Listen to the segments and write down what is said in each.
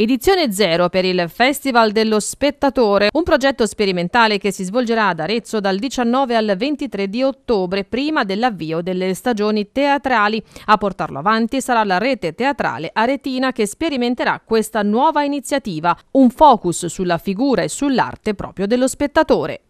Edizione zero per il Festival dello Spettatore, un progetto sperimentale che si svolgerà ad Arezzo dal 19 al 23 di ottobre, prima dell'avvio delle stagioni teatrali. A portarlo avanti sarà la rete teatrale aretina che sperimenterà questa nuova iniziativa, un focus sulla figura e sull'arte proprio dello spettatore.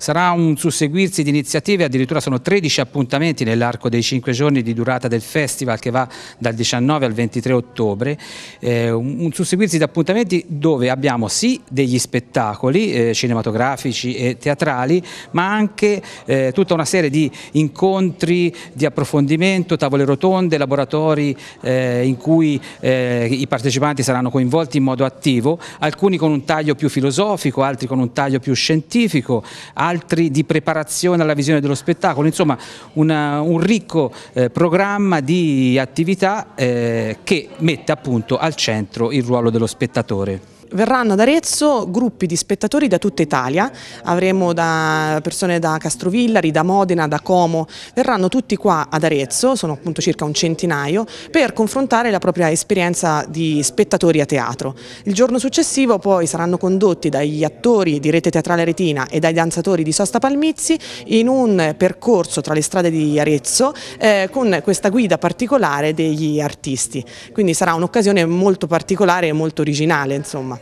Sarà un susseguirsi di iniziative, addirittura sono 13 appuntamenti nell'arco dei 5 giorni di durata del festival che va dal 19 al 23 ottobre, eh, un susseguirsi di appuntamenti dove abbiamo sì degli spettacoli eh, cinematografici e teatrali, ma anche eh, tutta una serie di incontri di approfondimento, tavole rotonde, laboratori eh, in cui eh, i partecipanti saranno coinvolti in modo attivo, alcuni con un taglio più filosofico, altri con un taglio più scientifico, altri di preparazione alla visione dello spettacolo, insomma una, un ricco eh, programma di attività eh, che mette appunto al centro il ruolo dello spettatore. Verranno ad Arezzo gruppi di spettatori da tutta Italia, avremo da persone da Castrovillari, da Modena, da Como, verranno tutti qua ad Arezzo, sono appunto circa un centinaio, per confrontare la propria esperienza di spettatori a teatro. Il giorno successivo poi saranno condotti dagli attori di Rete Teatrale Retina e dai danzatori di Sosta Palmizzi in un percorso tra le strade di Arezzo eh, con questa guida particolare degli artisti. Quindi sarà un'occasione molto particolare e molto originale. Insomma.